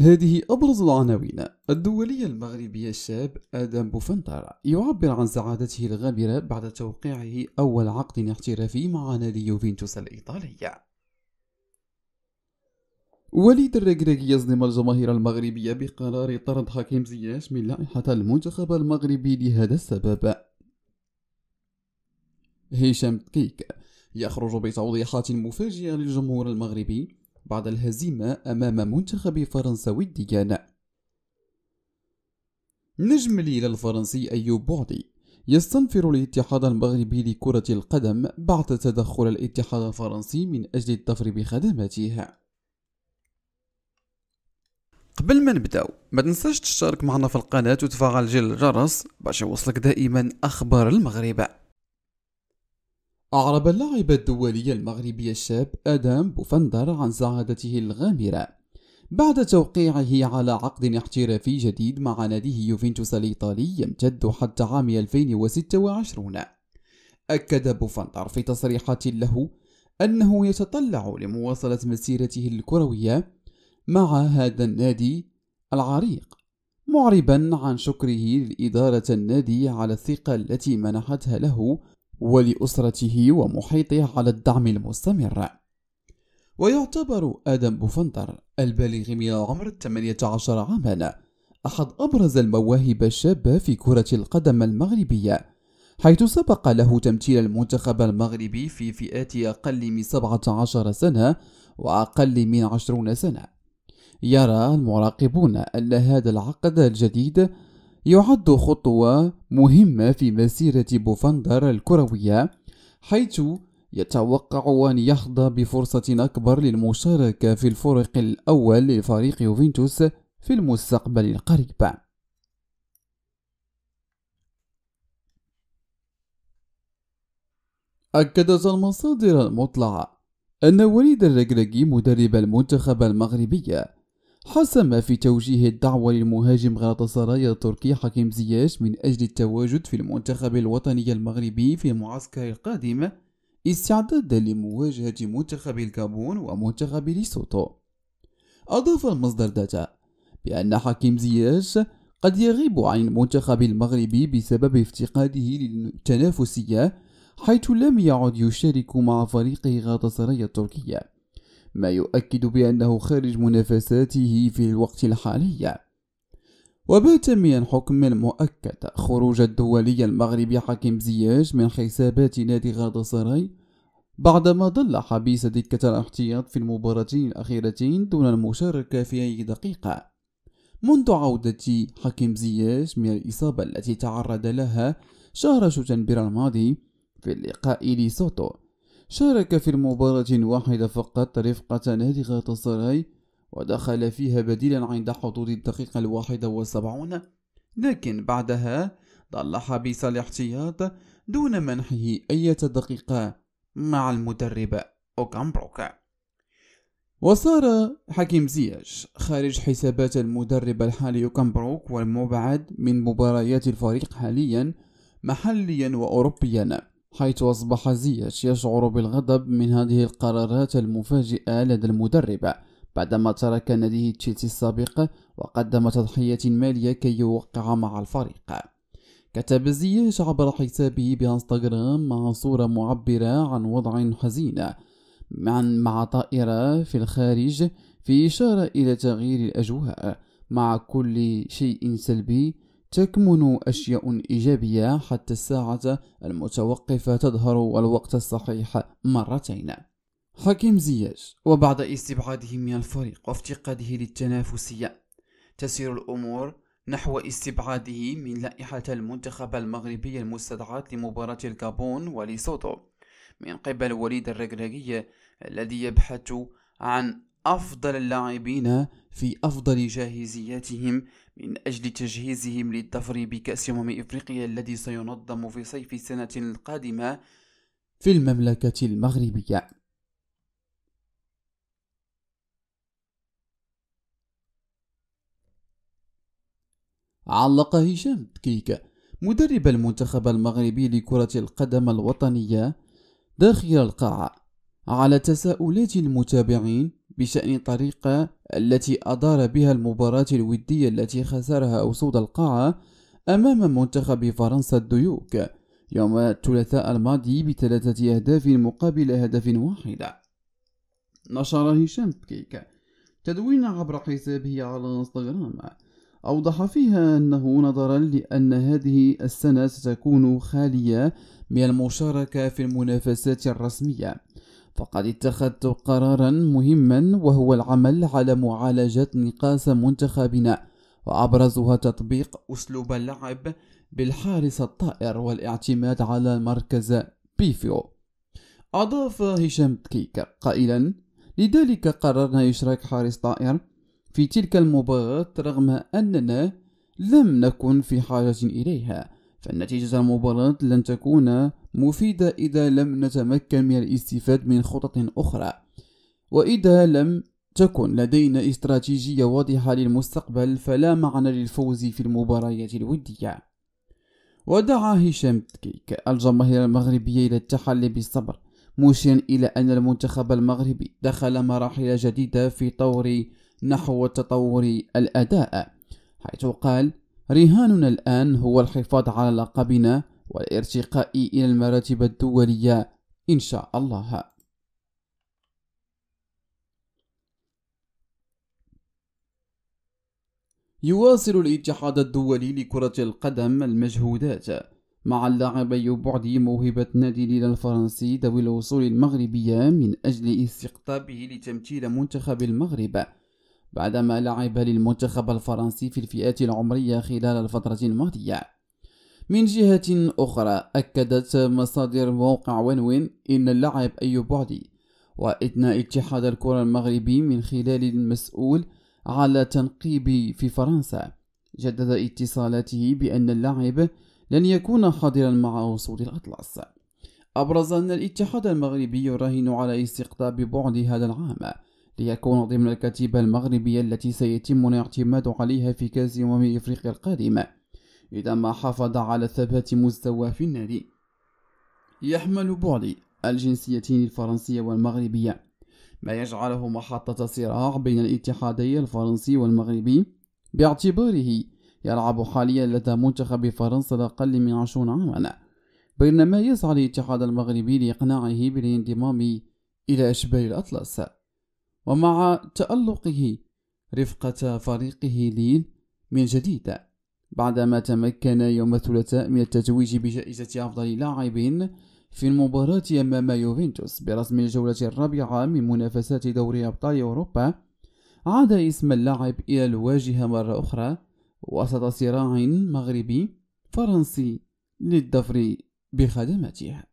هذه أبرز العناوين الدولي المغربي الشاب آدم بوفنتر يعبر عن سعادته الغامرة بعد توقيعه أول عقد احترافي مع نادي يوفنتوس الإيطالية وليد الركراكي يصدم الجماهير المغربية بقرار طرد حكيم زياش من لائحة المنتخب المغربي لهذا السبب هشام كيك يخرج بتوضيحات مفاجئة للجمهور المغربي بعد الهزيمة أمام منتخب فرنسا والديانة نجم الليلة الفرنسي أيوب بعدي يستنفر الاتحاد المغربي لكرة القدم بعد تدخل الاتحاد الفرنسي من أجل الظفر بخدماته قبل ما نبداو ما تنساش تشترك معنا في القناة وتفعل جل الجرس باش يوصلك دائما أخبار المغرب أعرب اللاعب الدولي المغربي الشاب آدم بوفندر عن سعادته الغامرة بعد توقيعه على عقد احترافي جديد مع ناديه يوفنتوس الإيطالي يمتد حتى عام 2026 أكد بوفندر في تصريحات له أنه يتطلع لمواصلة مسيرته الكروية مع هذا النادي العريق معربا عن شكره لإدارة النادي على الثقة التي منحتها له ولأسرته ومحيطه على الدعم المستمر ويعتبر آدم بوفندر البالغ من العمر 18 عاما أحد أبرز المواهب الشابة في كرة القدم المغربية حيث سبق له تمثيل المنتخب المغربي في فئات أقل من 17 سنة وأقل من 20 سنة يرى المراقبون أن هذا العقد الجديد يعد خطوة مهمة في مسيرة بوفندر الكروية حيث يتوقع أن يحظى بفرصة أكبر للمشاركة في الفرق الأول لفريق يوفنتوس في المستقبل القريب أكدت المصادر المطلعة أن وليد الرجرجي مدرب المنتخب المغربي حسم في توجيه الدعوة للمهاجم غلطة سرايا التركي حكيم زياش من أجل التواجد في المنتخب الوطني المغربي في المعسكر القادم استعدادا لمواجهة منتخب الكابون ومنتخب ليسوتو أضاف المصدر داتا بأن حكيم زياش قد يغيب عن المنتخب المغربي بسبب افتقاده للتنافسية حيث لم يعد يشارك مع فريقه غاطسرية التركية ما يؤكد بأنه خارج منافساته في الوقت الحالي وبات من حكم مؤكد خروج الدولي المغربي حكيم زياش من حسابات نادي غرب سراي بعدما ظل حبيس دكة الاحتياط في المباراتين الأخيرتين دون المشاركة في أي دقيقة منذ عودة حكيم زياش من الإصابة التي تعرض لها شهر شتنبر الماضي في اللقاء لسوتو شارك في المباراة واحدة فقط رفقة نادغة السراي ودخل فيها بديلا عند حدود الدقيقة الواحدة والسبعون لكن بعدها ظل حبيس الاحتياط دون منحه أي دقيقة مع المدرب أوكامبروك وصار حكيم زياش خارج حسابات المدرب الحالي أوكامبروك والمبعد من مباريات الفريق حاليا محليا وأوروبيا حيث أصبح زياش يشعر بالغضب من هذه القرارات المفاجئة لدى المدرب بعدما ترك ناديه تشيلسي السابق وقدم تضحية مالية كي يوقع مع الفريق كتب زياش عبر حسابه بانستغرام مع صورة معبرة عن وضع حزين مع طائرة في الخارج في إشارة إلى تغيير الأجواء مع كل شيء سلبي تكمن أشياء إيجابية حتى الساعة المتوقفة تظهر الوقت الصحيح مرتين حكيم زياش وبعد استبعاده من الفريق وافتقاده للتنافسية تسير الأمور نحو استبعاده من لائحة المنتخب المغربي المستدعات لمباراة الكابون وليسوتو من قبل وليد الركراكية الذي يبحث عن أفضل اللاعبين في أفضل جاهزياتهم من أجل تجهيزهم للظفر بكأس أمم إفريقيا الذي سينظم في صيف السنة القادمة في المملكة المغربية علق هشام تكيك مدرب المنتخب المغربي لكرة القدم الوطنية داخل القاعة على تساؤلات المتابعين بشأن الطريقة التي أدار بها المباراة الودية التي خسرها أسود القاعة أمام منتخب فرنسا الديوك يوم الثلاثاء الماضي بثلاثة أهداف مقابل هدف واحد نشر هشام بكيك تدوين عبر حسابه على انستغرام أوضح فيها أنه نظرا لأن هذه السنة ستكون خالية من المشاركة في المنافسات الرسمية فقد اتخذت قرارا مهما وهو العمل على معالجة نقاس منتخبنا وأبرزها تطبيق أسلوب اللعب بالحارس الطائر والاعتماد على مركز بيفيو أضاف هشام تكيكر قائلا لذلك قررنا إشراك حارس طائر في تلك المباراة رغم أننا لم نكن في حاجة إليها فنتيجة المباراة لن تكون مفيدة إذا لم نتمكن من الاستفادة من خطط أخرى وإذا لم تكن لدينا استراتيجية واضحة للمستقبل فلا معنى للفوز في المباريات الودية ودعا هشام تكيك الجماهير المغربية إلى التحلي بالصبر مشيرا إلى أن المنتخب المغربي دخل مراحل جديدة في طور نحو تطور الأداء حيث قال رهاننا الآن هو الحفاظ على لقبنا والارتقاء إلى المراتب الدولية إن شاء الله يواصل الاتحاد الدولي لكرة القدم المجهودات مع اللاعب يبعد موهبة نادي ليلى الفرنسي ذوي الوصول المغربية من أجل استقطابه لتمثيل منتخب المغرب بعدما لعب للمنتخب الفرنسي في الفئات العمرية خلال الفترة الماضية من جهة أخرى أكدت مصادر موقع وين وين إن اللاعب أيوب بعدي وإثناء اتحاد الكرة المغربي من خلال المسؤول على تنقيب في فرنسا جدد اتصالاته بأن اللاعب لن يكون حاضرا مع وصول الأطلس أبرز أن الاتحاد المغربي يراهن على استقطاب بعد هذا العام ليكون ضمن الكتيبة المغربية التي سيتم الاعتماد عليها في كأس أمم إفريقيا القادمة إذا ما حافظ على ثبات مستواه في النادي يحمل بعدي الجنسيتين الفرنسية والمغربية ما يجعله محطة صراع بين الاتحادي الفرنسي والمغربي باعتباره يلعب حاليا لدى منتخب فرنسا الأقل من عشرون عاما بينما يسعى الاتحاد المغربي لإقناعه بالانضمام إلى أشبال الأطلس ومع تألقه رفقة فريقه ليل من جديد بعدما تمكن يوم الثلاثاء من التتويج بجائزة أفضل لاعب في المباراة أمام يوفنتوس برسم الجولة الرابعة من منافسات دوري أبطال أوروبا عاد اسم اللاعب إلى الواجهة مرة أخرى وسط صراع مغربي فرنسي للظفر بخدمته